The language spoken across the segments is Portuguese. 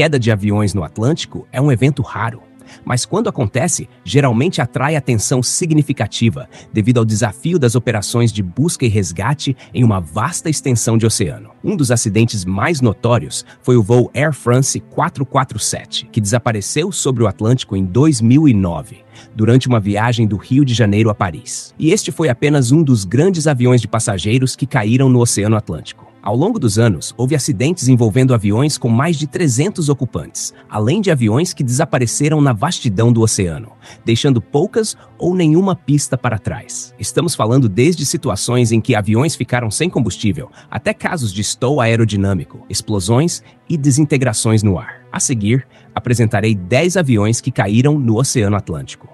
queda de aviões no Atlântico é um evento raro, mas quando acontece, geralmente atrai atenção significativa devido ao desafio das operações de busca e resgate em uma vasta extensão de oceano. Um dos acidentes mais notórios foi o voo Air France 447, que desapareceu sobre o Atlântico em 2009 durante uma viagem do Rio de Janeiro a Paris. E este foi apenas um dos grandes aviões de passageiros que caíram no Oceano Atlântico. Ao longo dos anos, houve acidentes envolvendo aviões com mais de 300 ocupantes, além de aviões que desapareceram na vastidão do oceano, deixando poucas ou nenhuma pista para trás. Estamos falando desde situações em que aviões ficaram sem combustível, até casos de estou aerodinâmico, explosões e desintegrações no ar. A seguir, apresentarei 10 aviões que caíram no Oceano Atlântico.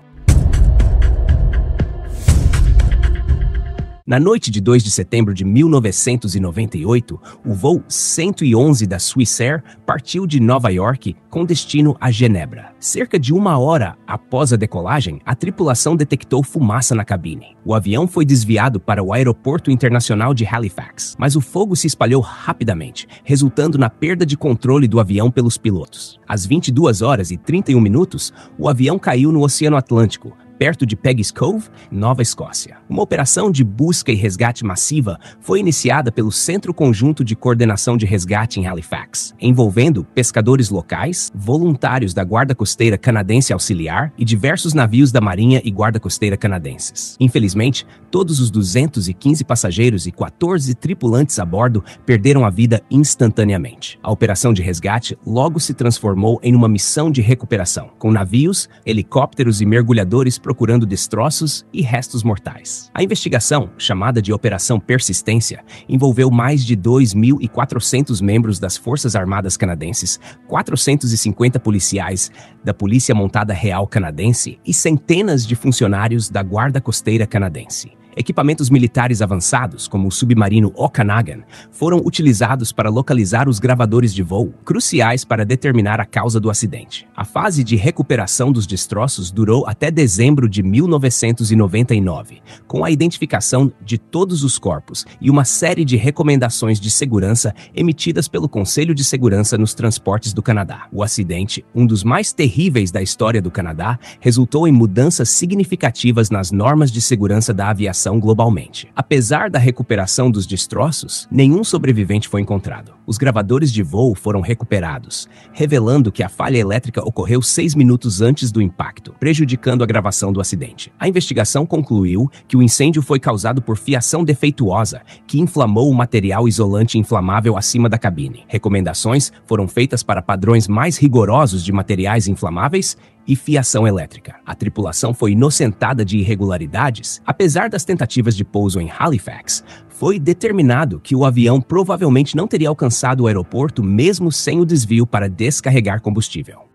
Na noite de 2 de setembro de 1998, o voo 111 da Swissair partiu de Nova York com destino a Genebra. Cerca de uma hora após a decolagem, a tripulação detectou fumaça na cabine. O avião foi desviado para o Aeroporto Internacional de Halifax, mas o fogo se espalhou rapidamente, resultando na perda de controle do avião pelos pilotos. Às 22 horas e 31 minutos, o avião caiu no Oceano Atlântico, perto de Peggy's Cove, Nova Escócia. Uma operação de busca e resgate massiva foi iniciada pelo Centro Conjunto de Coordenação de Resgate em Halifax, envolvendo pescadores locais, voluntários da Guarda Costeira Canadense Auxiliar e diversos navios da Marinha e Guarda Costeira Canadenses. Infelizmente, todos os 215 passageiros e 14 tripulantes a bordo perderam a vida instantaneamente. A operação de resgate logo se transformou em uma missão de recuperação, com navios, helicópteros e mergulhadores procurando destroços e restos mortais. A investigação, chamada de Operação Persistência, envolveu mais de 2.400 membros das Forças Armadas Canadenses, 450 policiais da Polícia Montada Real Canadense e centenas de funcionários da Guarda Costeira Canadense. Equipamentos militares avançados, como o submarino Okanagan, foram utilizados para localizar os gravadores de voo, cruciais para determinar a causa do acidente. A fase de recuperação dos destroços durou até dezembro de 1999, com a identificação de todos os corpos e uma série de recomendações de segurança emitidas pelo Conselho de Segurança nos Transportes do Canadá. O acidente, um dos mais terríveis da história do Canadá, resultou em mudanças significativas nas normas de segurança da aviação população globalmente. Apesar da recuperação dos destroços, nenhum sobrevivente foi encontrado. Os gravadores de voo foram recuperados, revelando que a falha elétrica ocorreu seis minutos antes do impacto, prejudicando a gravação do acidente. A investigação concluiu que o incêndio foi causado por fiação defeituosa, que inflamou o material isolante inflamável acima da cabine. Recomendações foram feitas para padrões mais rigorosos de materiais inflamáveis e fiação elétrica. A tripulação foi inocentada de irregularidades, apesar das tentativas de pouso em Halifax. Foi determinado que o avião provavelmente não teria alcançado o aeroporto mesmo sem o desvio para descarregar combustível.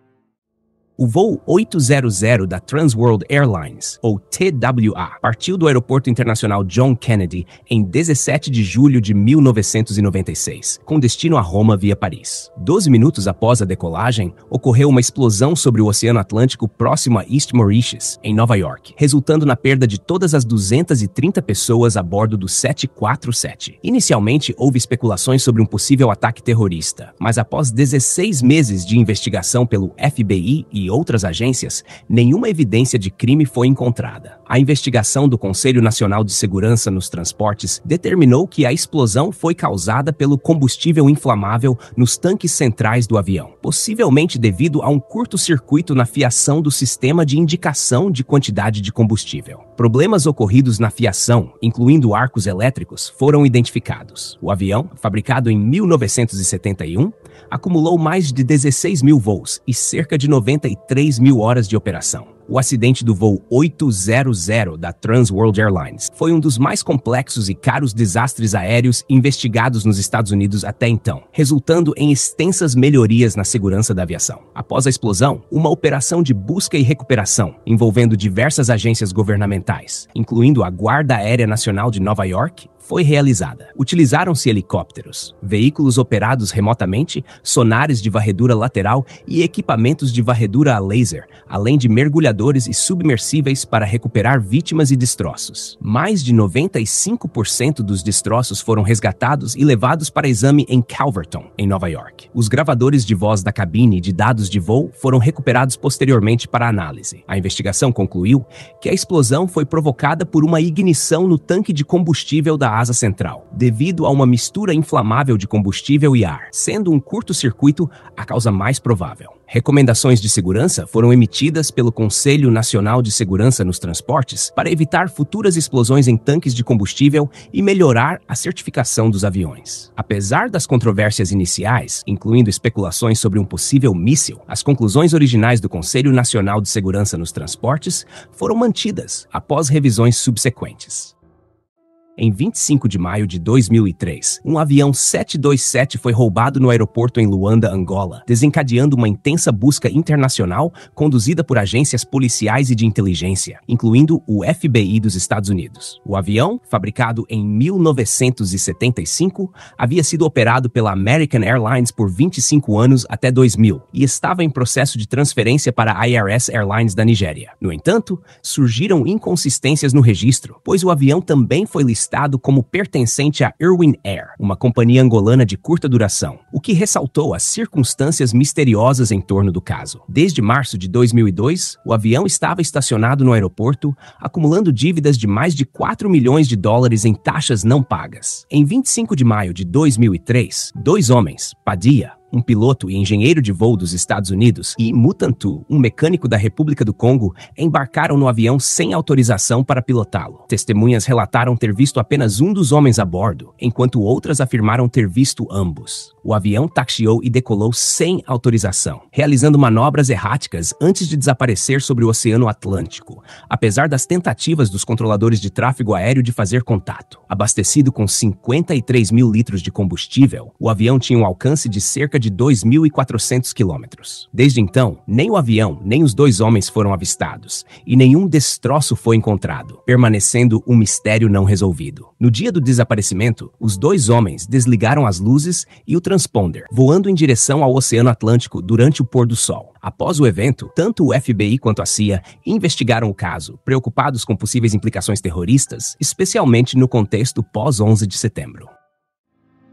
O voo 800 da Trans World Airlines, ou TWA, partiu do Aeroporto Internacional John Kennedy em 17 de julho de 1996, com destino a Roma via Paris. Doze minutos após a decolagem, ocorreu uma explosão sobre o Oceano Atlântico próximo a East Mauritius, em Nova York, resultando na perda de todas as 230 pessoas a bordo do 747. Inicialmente, houve especulações sobre um possível ataque terrorista, mas após 16 meses de investigação pelo FBI e outras agências, nenhuma evidência de crime foi encontrada. A investigação do Conselho Nacional de Segurança nos Transportes determinou que a explosão foi causada pelo combustível inflamável nos tanques centrais do avião, possivelmente devido a um curto-circuito na fiação do sistema de indicação de quantidade de combustível. Problemas ocorridos na fiação, incluindo arcos elétricos, foram identificados. O avião, fabricado em 1971, acumulou mais de 16 mil voos e cerca de 93 mil horas de operação o acidente do voo 800 da Trans World Airlines foi um dos mais complexos e caros desastres aéreos investigados nos Estados Unidos até então, resultando em extensas melhorias na segurança da aviação. Após a explosão, uma operação de busca e recuperação envolvendo diversas agências governamentais, incluindo a Guarda Aérea Nacional de Nova York, foi realizada. Utilizaram-se helicópteros, veículos operados remotamente, sonares de varredura lateral e equipamentos de varredura a laser, além de mergulhadores e submersíveis para recuperar vítimas e destroços. Mais de 95% dos destroços foram resgatados e levados para exame em Calverton, em Nova York. Os gravadores de voz da cabine e de dados de voo foram recuperados posteriormente para análise. A investigação concluiu que a explosão foi provocada por uma ignição no tanque de combustível da asa central, devido a uma mistura inflamável de combustível e ar, sendo um curto-circuito a causa mais provável. Recomendações de segurança foram emitidas pelo Conselho Nacional de Segurança nos Transportes para evitar futuras explosões em tanques de combustível e melhorar a certificação dos aviões. Apesar das controvérsias iniciais, incluindo especulações sobre um possível míssil, as conclusões originais do Conselho Nacional de Segurança nos Transportes foram mantidas após revisões subsequentes. Em 25 de maio de 2003, um avião 727 foi roubado no aeroporto em Luanda, Angola, desencadeando uma intensa busca internacional conduzida por agências policiais e de inteligência, incluindo o FBI dos Estados Unidos. O avião, fabricado em 1975, havia sido operado pela American Airlines por 25 anos até 2000 e estava em processo de transferência para a IRS Airlines da Nigéria. No entanto, surgiram inconsistências no registro, pois o avião também foi listado listado como pertencente a Irwin Air, uma companhia angolana de curta duração, o que ressaltou as circunstâncias misteriosas em torno do caso. Desde março de 2002, o avião estava estacionado no aeroporto, acumulando dívidas de mais de 4 milhões de dólares em taxas não pagas. Em 25 de maio de 2003, dois homens, Padilla um piloto e engenheiro de voo dos Estados Unidos, e Mutantu, um mecânico da República do Congo, embarcaram no avião sem autorização para pilotá-lo. Testemunhas relataram ter visto apenas um dos homens a bordo, enquanto outras afirmaram ter visto ambos. O avião taxiou e decolou sem autorização, realizando manobras erráticas antes de desaparecer sobre o Oceano Atlântico, apesar das tentativas dos controladores de tráfego aéreo de fazer contato. Abastecido com 53 mil litros de combustível, o avião tinha um alcance de cerca de 2.400 quilômetros. Desde então, nem o avião, nem os dois homens foram avistados, e nenhum destroço foi encontrado, permanecendo um mistério não resolvido. No dia do desaparecimento, os dois homens desligaram as luzes e o transponder, voando em direção ao Oceano Atlântico durante o pôr do sol. Após o evento, tanto o FBI quanto a CIA investigaram o caso, preocupados com possíveis implicações terroristas, especialmente no contexto pós-11 de setembro.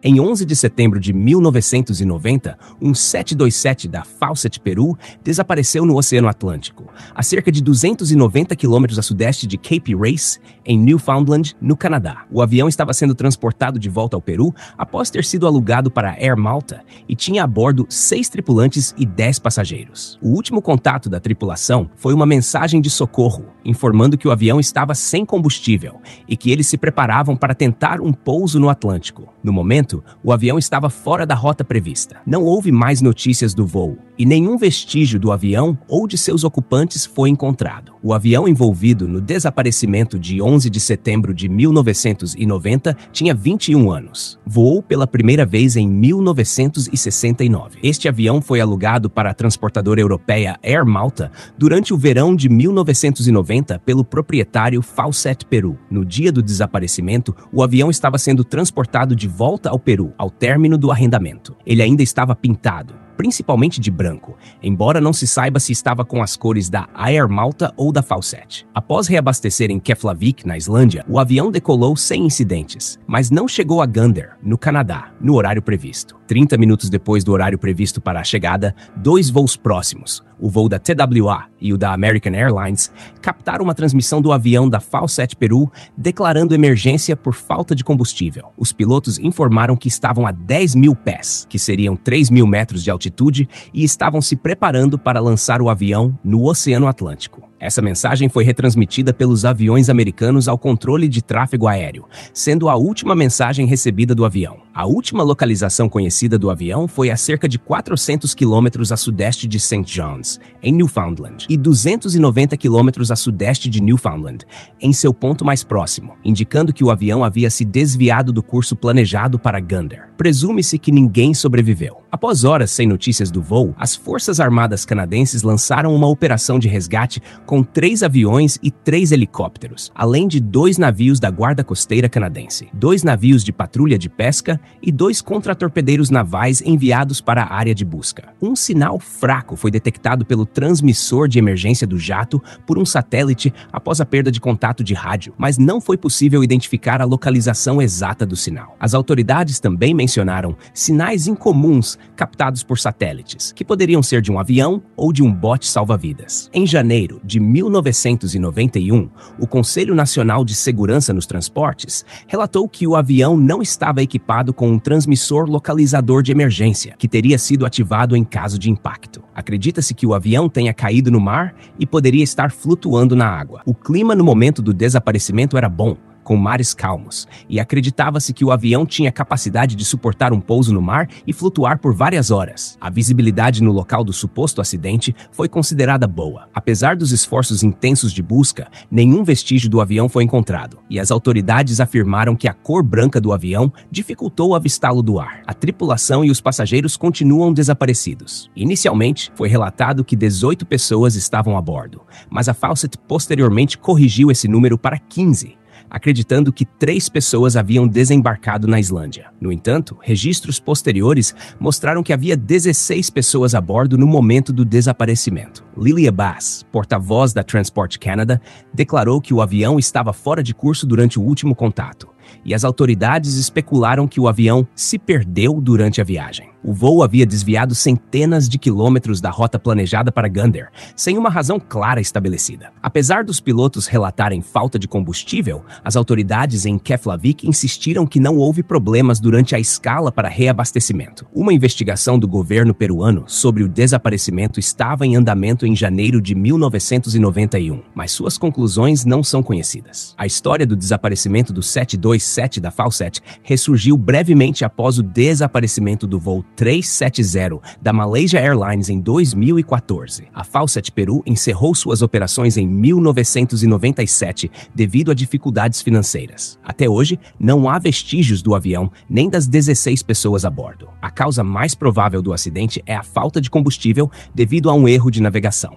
Em 11 de setembro de 1990, um 727 da Fawcett Peru desapareceu no Oceano Atlântico, a cerca de 290 quilômetros a sudeste de Cape Race, em Newfoundland, no Canadá. O avião estava sendo transportado de volta ao Peru após ter sido alugado para Air Malta e tinha a bordo seis tripulantes e dez passageiros. O último contato da tripulação foi uma mensagem de socorro, informando que o avião estava sem combustível e que eles se preparavam para tentar um pouso no Atlântico. No momento, o avião estava fora da rota prevista. Não houve mais notícias do voo e nenhum vestígio do avião ou de seus ocupantes foi encontrado. O avião envolvido no desaparecimento de 11 de setembro de 1990 tinha 21 anos. Voou pela primeira vez em 1969. Este avião foi alugado para a transportadora europeia Air Malta durante o verão de 1990 pelo proprietário Falset Peru. No dia do desaparecimento, o avião estava sendo transportado de volta ao Peru, ao término do arrendamento. Ele ainda estava pintado, principalmente de branco, embora não se saiba se estava com as cores da Air Malta ou da Falset. Após reabastecer em Keflavik, na Islândia, o avião decolou sem incidentes, mas não chegou a Gander, no Canadá, no horário previsto. 30 minutos depois do horário previsto para a chegada, dois voos próximos, o voo da TWA e o da American Airlines captaram uma transmissão do avião da Falset Peru declarando emergência por falta de combustível. Os pilotos informaram que estavam a 10 mil pés, que seriam 3 mil metros de altitude, e estavam se preparando para lançar o avião no Oceano Atlântico. Essa mensagem foi retransmitida pelos aviões americanos ao controle de tráfego aéreo, sendo a última mensagem recebida do avião. A última localização conhecida do avião foi a cerca de 400 quilômetros a sudeste de St. John's, em Newfoundland, e 290 quilômetros a sudeste de Newfoundland, em seu ponto mais próximo, indicando que o avião havia se desviado do curso planejado para Gander. Presume-se que ninguém sobreviveu. Após horas sem notícias do voo, as Forças Armadas canadenses lançaram uma operação de resgate com três aviões e três helicópteros, além de dois navios da Guarda Costeira canadense, dois navios de patrulha de pesca e dois contratorpedeiros navais enviados para a área de busca. Um sinal fraco foi detectado pelo transmissor de emergência do jato por um satélite após a perda de contato de rádio, mas não foi possível identificar a localização exata do sinal. As autoridades também mencionaram sinais incomuns captados por satélites, que poderiam ser de um avião ou de um bote salva-vidas. Em janeiro de 1991, o Conselho Nacional de Segurança nos Transportes relatou que o avião não estava equipado com um transmissor localizador de emergência, que teria sido ativado em caso de impacto. Acredita-se que o avião tenha caído no mar e poderia estar flutuando na água. O clima no momento do desaparecimento era bom, com mares calmos, e acreditava-se que o avião tinha capacidade de suportar um pouso no mar e flutuar por várias horas. A visibilidade no local do suposto acidente foi considerada boa. Apesar dos esforços intensos de busca, nenhum vestígio do avião foi encontrado, e as autoridades afirmaram que a cor branca do avião dificultou avistá-lo do ar. A tripulação e os passageiros continuam desaparecidos. Inicialmente, foi relatado que 18 pessoas estavam a bordo, mas a Fawcett posteriormente corrigiu esse número para 15 acreditando que três pessoas haviam desembarcado na Islândia. No entanto, registros posteriores mostraram que havia 16 pessoas a bordo no momento do desaparecimento. Lilia Bass, porta-voz da Transport Canada, declarou que o avião estava fora de curso durante o último contato, e as autoridades especularam que o avião se perdeu durante a viagem. O voo havia desviado centenas de quilômetros da rota planejada para Gander, sem uma razão clara estabelecida. Apesar dos pilotos relatarem falta de combustível, as autoridades em Keflavik insistiram que não houve problemas durante a escala para reabastecimento. Uma investigação do governo peruano sobre o desaparecimento estava em andamento em janeiro de 1991, mas suas conclusões não são conhecidas. A história do desaparecimento do 727 da Falset ressurgiu brevemente após o desaparecimento do voo 370 da Malaysia Airlines em 2014. A Fawcett Peru encerrou suas operações em 1997 devido a dificuldades financeiras. Até hoje, não há vestígios do avião nem das 16 pessoas a bordo. A causa mais provável do acidente é a falta de combustível devido a um erro de navegação.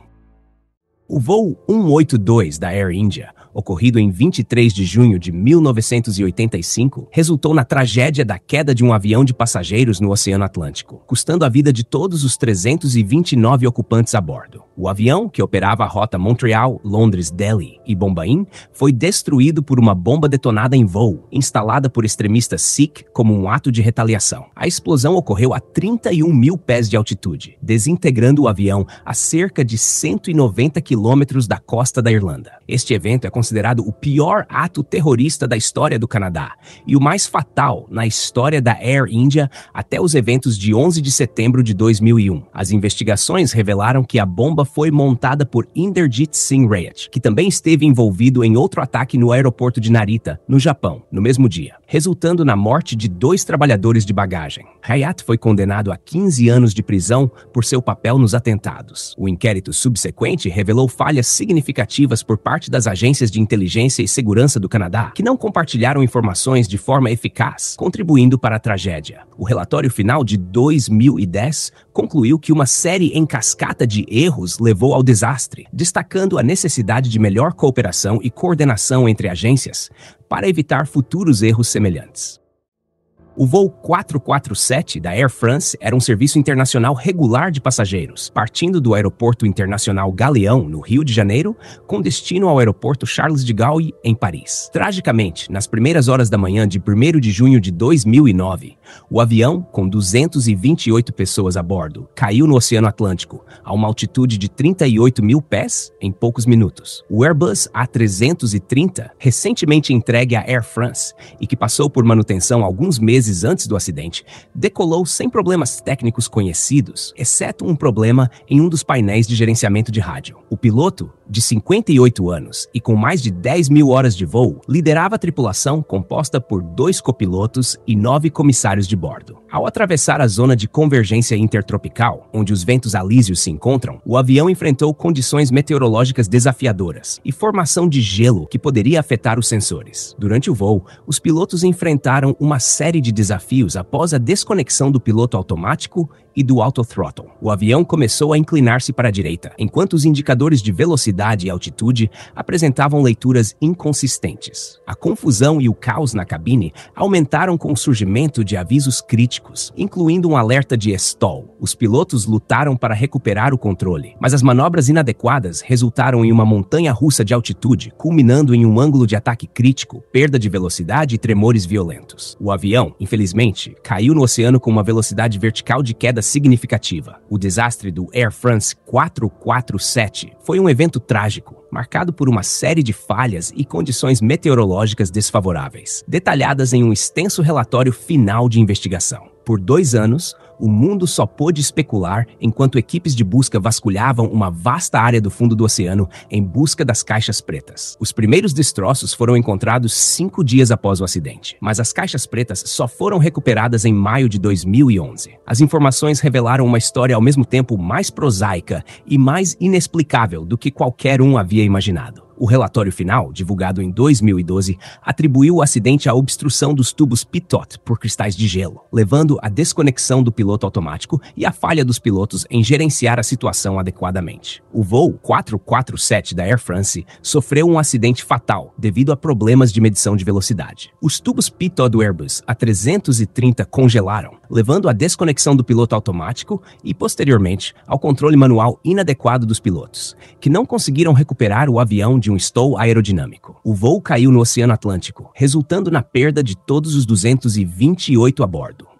O voo 182 da Air India ocorrido em 23 de junho de 1985, resultou na tragédia da queda de um avião de passageiros no Oceano Atlântico, custando a vida de todos os 329 ocupantes a bordo. O avião, que operava a rota Montreal, Londres, Delhi e Bombaim, foi destruído por uma bomba detonada em voo, instalada por extremistas Sikh como um ato de retaliação. A explosão ocorreu a 31 mil pés de altitude, desintegrando o avião a cerca de 190 quilômetros da costa da Irlanda. Este evento é considerado o pior ato terrorista da história do Canadá e o mais fatal na história da Air India até os eventos de 11 de setembro de 2001. As investigações revelaram que a bomba foi montada por Inderjit Singh Rayet, que também esteve envolvido em outro ataque no aeroporto de Narita, no Japão, no mesmo dia resultando na morte de dois trabalhadores de bagagem. Hayat foi condenado a 15 anos de prisão por seu papel nos atentados. O inquérito subsequente revelou falhas significativas por parte das agências de inteligência e segurança do Canadá, que não compartilharam informações de forma eficaz, contribuindo para a tragédia. O relatório final de 2010 concluiu que uma série em cascata de erros levou ao desastre, destacando a necessidade de melhor cooperação e coordenação entre agências, para evitar futuros erros semelhantes. O voo 447 da Air France era um serviço internacional regular de passageiros, partindo do Aeroporto Internacional Galeão, no Rio de Janeiro, com destino ao Aeroporto Charles de Gaulle, em Paris. Tragicamente, nas primeiras horas da manhã de 1 de junho de 2009, o avião, com 228 pessoas a bordo, caiu no Oceano Atlântico, a uma altitude de 38 mil pés, em poucos minutos. O Airbus A330, recentemente entregue à Air France e que passou por manutenção alguns meses meses antes do acidente, decolou sem problemas técnicos conhecidos, exceto um problema em um dos painéis de gerenciamento de rádio. O piloto, de 58 anos e com mais de 10 mil horas de voo, liderava a tripulação composta por dois copilotos e nove comissários de bordo. Ao atravessar a zona de convergência intertropical, onde os ventos alísios se encontram, o avião enfrentou condições meteorológicas desafiadoras e formação de gelo que poderia afetar os sensores. Durante o voo, os pilotos enfrentaram uma série de desafios após a desconexão do piloto automático e do autothrottle. O avião começou a inclinar-se para a direita, enquanto os indicadores de velocidade e altitude apresentavam leituras inconsistentes. A confusão e o caos na cabine aumentaram com o surgimento de avisos críticos incluindo um alerta de estol. Os pilotos lutaram para recuperar o controle, mas as manobras inadequadas resultaram em uma montanha russa de altitude, culminando em um ângulo de ataque crítico, perda de velocidade e tremores violentos. O avião, infelizmente, caiu no oceano com uma velocidade vertical de queda significativa. O desastre do Air France 447 foi um evento trágico, marcado por uma série de falhas e condições meteorológicas desfavoráveis, detalhadas em um extenso relatório final de investigação. Por dois anos, o mundo só pôde especular enquanto equipes de busca vasculhavam uma vasta área do fundo do oceano em busca das caixas pretas. Os primeiros destroços foram encontrados cinco dias após o acidente, mas as caixas pretas só foram recuperadas em maio de 2011. As informações revelaram uma história ao mesmo tempo mais prosaica e mais inexplicável do que qualquer um havia imaginado. O relatório final, divulgado em 2012, atribuiu o acidente à obstrução dos tubos pitot por cristais de gelo, levando à desconexão do piloto automático e à falha dos pilotos em gerenciar a situação adequadamente. O voo 447 da Air France sofreu um acidente fatal devido a problemas de medição de velocidade. Os tubos pitot do Airbus A330 congelaram, levando à desconexão do piloto automático e, posteriormente, ao controle manual inadequado dos pilotos, que não conseguiram recuperar o avião de um estou aerodinâmico. O voo caiu no Oceano Atlântico, resultando na perda de todos os 228 a bordo.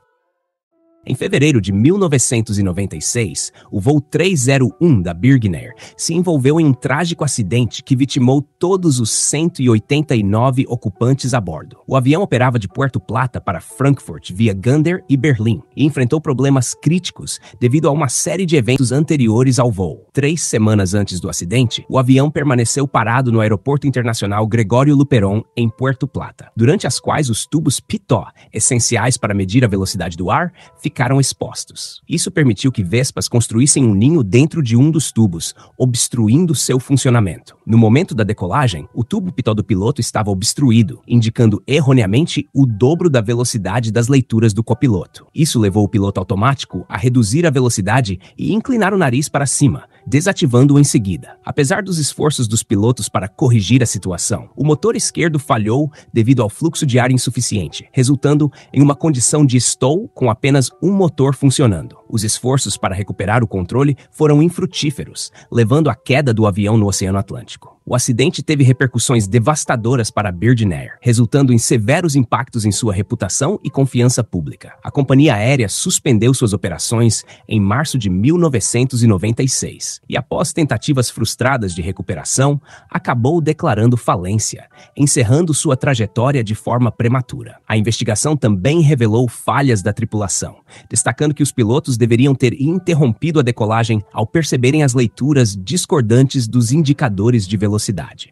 Em fevereiro de 1996, o voo 301 da Birgner se envolveu em um trágico acidente que vitimou todos os 189 ocupantes a bordo. O avião operava de Puerto Plata para Frankfurt via Gander e Berlim e enfrentou problemas críticos devido a uma série de eventos anteriores ao voo. Três semanas antes do acidente, o avião permaneceu parado no Aeroporto Internacional Gregório Luperon, em Puerto Plata, durante as quais os tubos pitó, essenciais para medir a velocidade do ar, ficaram expostos. Isso permitiu que vespas construíssem um ninho dentro de um dos tubos, obstruindo seu funcionamento. No momento da decolagem, o tubo pitó do piloto estava obstruído, indicando erroneamente o dobro da velocidade das leituras do copiloto. Isso levou o piloto automático a reduzir a velocidade e inclinar o nariz para cima, desativando-o em seguida. Apesar dos esforços dos pilotos para corrigir a situação, o motor esquerdo falhou devido ao fluxo de ar insuficiente, resultando em uma condição de stall com apenas um motor funcionando. Os esforços para recuperar o controle foram infrutíferos, levando à queda do avião no Oceano Atlântico. O acidente teve repercussões devastadoras para Birdnair, resultando em severos impactos em sua reputação e confiança pública. A companhia aérea suspendeu suas operações em março de 1996 e, após tentativas frustradas de recuperação, acabou declarando falência, encerrando sua trajetória de forma prematura. A investigação também revelou falhas da tripulação, destacando que os pilotos deveriam ter interrompido a decolagem ao perceberem as leituras discordantes dos indicadores de velocidade velocidade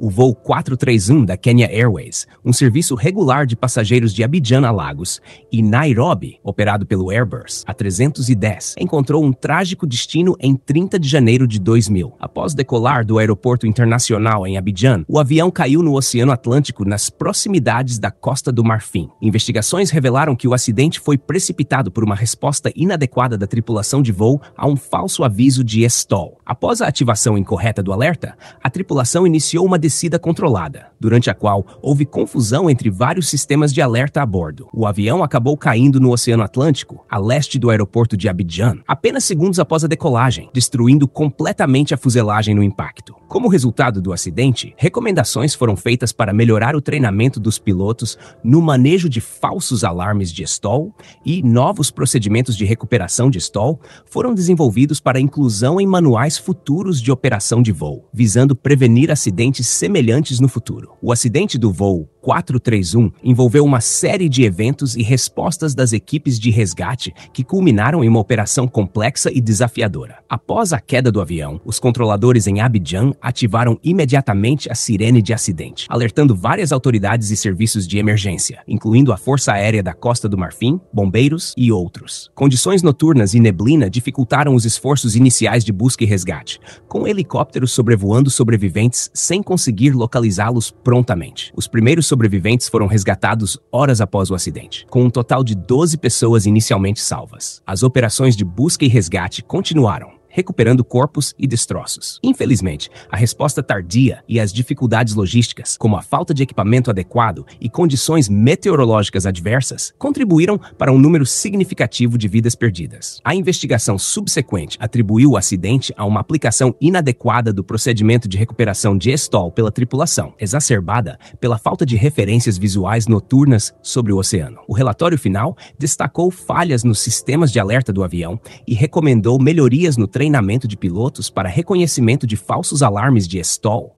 o voo 431 da Kenya Airways, um serviço regular de passageiros de Abidjan a Lagos, e Nairobi, operado pelo Airbus A310, encontrou um trágico destino em 30 de janeiro de 2000. Após decolar do aeroporto internacional em Abidjan, o avião caiu no Oceano Atlântico nas proximidades da Costa do Marfim. Investigações revelaram que o acidente foi precipitado por uma resposta inadequada da tripulação de voo a um falso aviso de estol. Após a ativação incorreta do alerta, a tripulação iniciou uma descida controlada durante a qual houve confusão entre vários sistemas de alerta a bordo. O avião acabou caindo no Oceano Atlântico, a leste do aeroporto de Abidjan, apenas segundos após a decolagem, destruindo completamente a fuselagem no impacto. Como resultado do acidente, recomendações foram feitas para melhorar o treinamento dos pilotos no manejo de falsos alarmes de stall e novos procedimentos de recuperação de stall foram desenvolvidos para inclusão em manuais futuros de operação de voo, visando prevenir acidentes semelhantes no futuro. O acidente do voo 431 envolveu uma série de eventos e respostas das equipes de resgate que culminaram em uma operação complexa e desafiadora. Após a queda do avião, os controladores em Abidjan ativaram imediatamente a sirene de acidente, alertando várias autoridades e serviços de emergência, incluindo a Força Aérea da Costa do Marfim, bombeiros e outros. Condições noturnas e neblina dificultaram os esforços iniciais de busca e resgate, com helicópteros sobrevoando sobreviventes sem conseguir localizá-los prontamente. Os primeiros sobreviventes foram resgatados horas após o acidente, com um total de 12 pessoas inicialmente salvas. As operações de busca e resgate continuaram, recuperando corpos e destroços. Infelizmente, a resposta tardia e as dificuldades logísticas, como a falta de equipamento adequado e condições meteorológicas adversas, contribuíram para um número significativo de vidas perdidas. A investigação subsequente atribuiu o acidente a uma aplicação inadequada do procedimento de recuperação de estol pela tripulação, exacerbada pela falta de referências visuais noturnas sobre o oceano. O relatório final destacou falhas nos sistemas de alerta do avião e recomendou melhorias no treinamento de pilotos para reconhecimento de falsos alarmes de estol.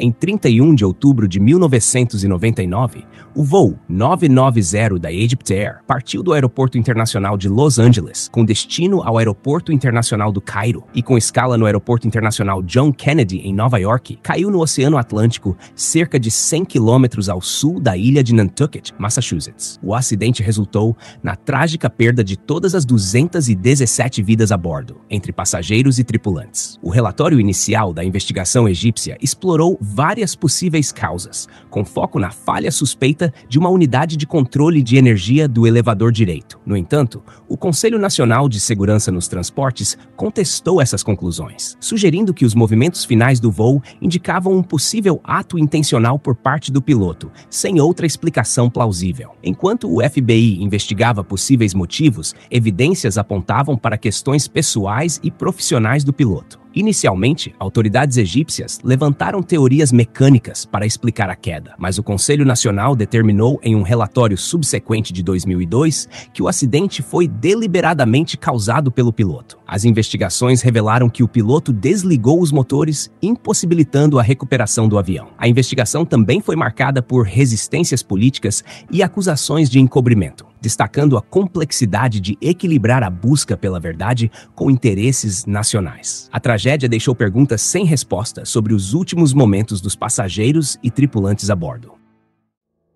Em 31 de outubro de 1999, o voo 990 da EgyptAir partiu do Aeroporto Internacional de Los Angeles, com destino ao Aeroporto Internacional do Cairo, e com escala no Aeroporto Internacional John Kennedy, em Nova York, caiu no Oceano Atlântico, cerca de 100 quilômetros ao sul da ilha de Nantucket, Massachusetts. O acidente resultou na trágica perda de todas as 217 vidas a bordo, entre passageiros e tripulantes. O relatório inicial da investigação egípcia explorou várias possíveis causas, com foco na falha suspeita de uma unidade de controle de energia do elevador direito. No entanto, o Conselho Nacional de Segurança nos Transportes contestou essas conclusões, sugerindo que os movimentos finais do voo indicavam um possível ato intencional por parte do piloto, sem outra explicação plausível. Enquanto o FBI investigava possíveis motivos, evidências apontavam para questões pessoais e profissionais do piloto. Inicialmente, autoridades egípcias levantaram teorias mecânicas para explicar a queda, mas o Conselho Nacional determinou em um relatório subsequente de 2002 que o acidente foi deliberadamente causado pelo piloto. As investigações revelaram que o piloto desligou os motores, impossibilitando a recuperação do avião. A investigação também foi marcada por resistências políticas e acusações de encobrimento destacando a complexidade de equilibrar a busca pela verdade com interesses nacionais. A tragédia deixou perguntas sem resposta sobre os últimos momentos dos passageiros e tripulantes a bordo.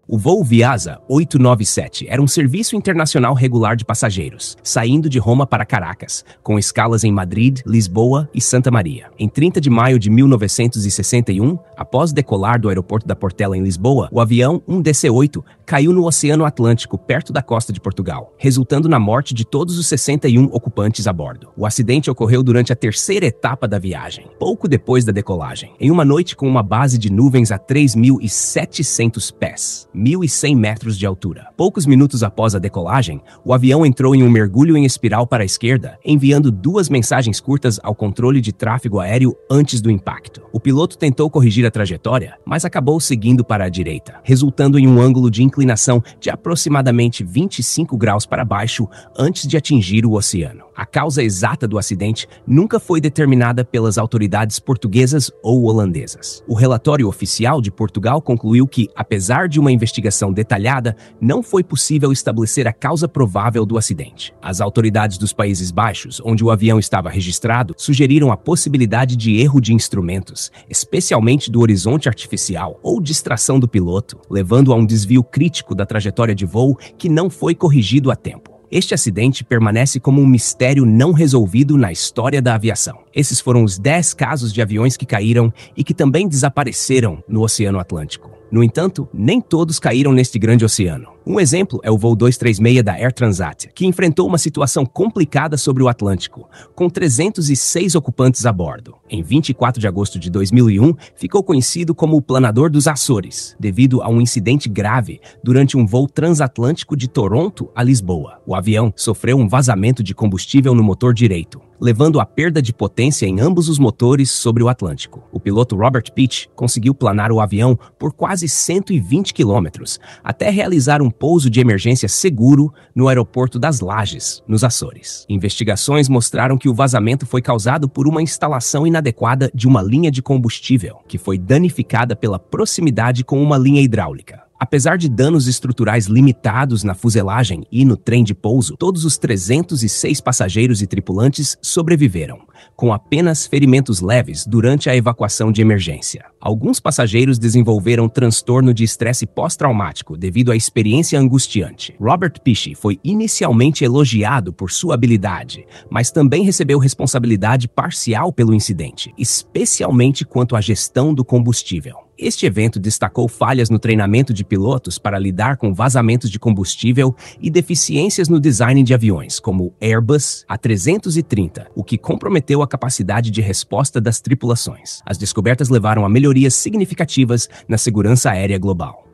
O voo Viasa 897 era um serviço internacional regular de passageiros, saindo de Roma para Caracas, com escalas em Madrid, Lisboa e Santa Maria. Em 30 de maio de 1961, após decolar do aeroporto da Portela em Lisboa, o avião 1DC-8 caiu no Oceano Atlântico, perto da costa de Portugal, resultando na morte de todos os 61 ocupantes a bordo. O acidente ocorreu durante a terceira etapa da viagem, pouco depois da decolagem, em uma noite com uma base de nuvens a 3.700 pés, 1.100 metros de altura. Poucos minutos após a decolagem, o avião entrou em um mergulho em espiral para a esquerda, enviando duas mensagens curtas ao controle de tráfego aéreo antes do impacto. O piloto tentou corrigir a trajetória, mas acabou seguindo para a direita, resultando em um ângulo de inclinação de aproximadamente 25 graus para baixo antes de atingir o oceano. A causa exata do acidente nunca foi determinada pelas autoridades portuguesas ou holandesas. O relatório oficial de Portugal concluiu que, apesar de uma investigação detalhada, não foi possível estabelecer a causa provável do acidente. As autoridades dos Países Baixos, onde o avião estava registrado, sugeriram a possibilidade de erro de instrumentos, especialmente do horizonte artificial ou distração do piloto, levando a um desvio crítico crítico da trajetória de voo que não foi corrigido a tempo. Este acidente permanece como um mistério não resolvido na história da aviação. Esses foram os 10 casos de aviões que caíram e que também desapareceram no Oceano Atlântico. No entanto, nem todos caíram neste grande oceano. Um exemplo é o voo 236 da Air Transat, que enfrentou uma situação complicada sobre o Atlântico, com 306 ocupantes a bordo. Em 24 de agosto de 2001, ficou conhecido como o Planador dos Açores, devido a um incidente grave durante um voo transatlântico de Toronto a Lisboa. O avião sofreu um vazamento de combustível no motor direito, levando à perda de potência em ambos os motores sobre o Atlântico. O piloto Robert Pitt conseguiu planar o avião por quase 120 quilômetros, até realizar um pouso de emergência seguro no aeroporto das Lages, nos Açores. Investigações mostraram que o vazamento foi causado por uma instalação inadequada de uma linha de combustível, que foi danificada pela proximidade com uma linha hidráulica. Apesar de danos estruturais limitados na fuselagem e no trem de pouso, todos os 306 passageiros e tripulantes sobreviveram, com apenas ferimentos leves durante a evacuação de emergência. Alguns passageiros desenvolveram transtorno de estresse pós-traumático devido à experiência angustiante. Robert Pichy foi inicialmente elogiado por sua habilidade, mas também recebeu responsabilidade parcial pelo incidente, especialmente quanto à gestão do combustível. Este evento destacou falhas no treinamento de pilotos para lidar com vazamentos de combustível e deficiências no design de aviões, como o Airbus A330, o que comprometeu a capacidade de resposta das tripulações. As descobertas levaram a melhorias significativas na segurança aérea global.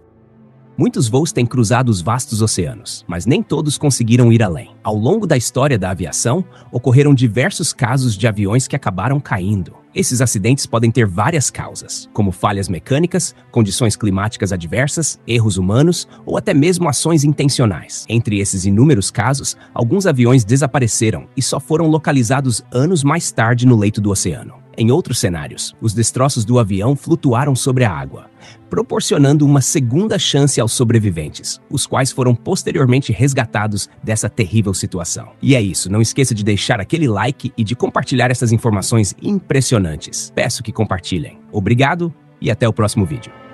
Muitos voos têm cruzado os vastos oceanos, mas nem todos conseguiram ir além. Ao longo da história da aviação, ocorreram diversos casos de aviões que acabaram caindo. Esses acidentes podem ter várias causas, como falhas mecânicas, condições climáticas adversas, erros humanos ou até mesmo ações intencionais. Entre esses inúmeros casos, alguns aviões desapareceram e só foram localizados anos mais tarde no leito do oceano. Em outros cenários, os destroços do avião flutuaram sobre a água, proporcionando uma segunda chance aos sobreviventes, os quais foram posteriormente resgatados dessa terrível situação. E é isso, não esqueça de deixar aquele like e de compartilhar essas informações impressionantes. Peço que compartilhem. Obrigado e até o próximo vídeo.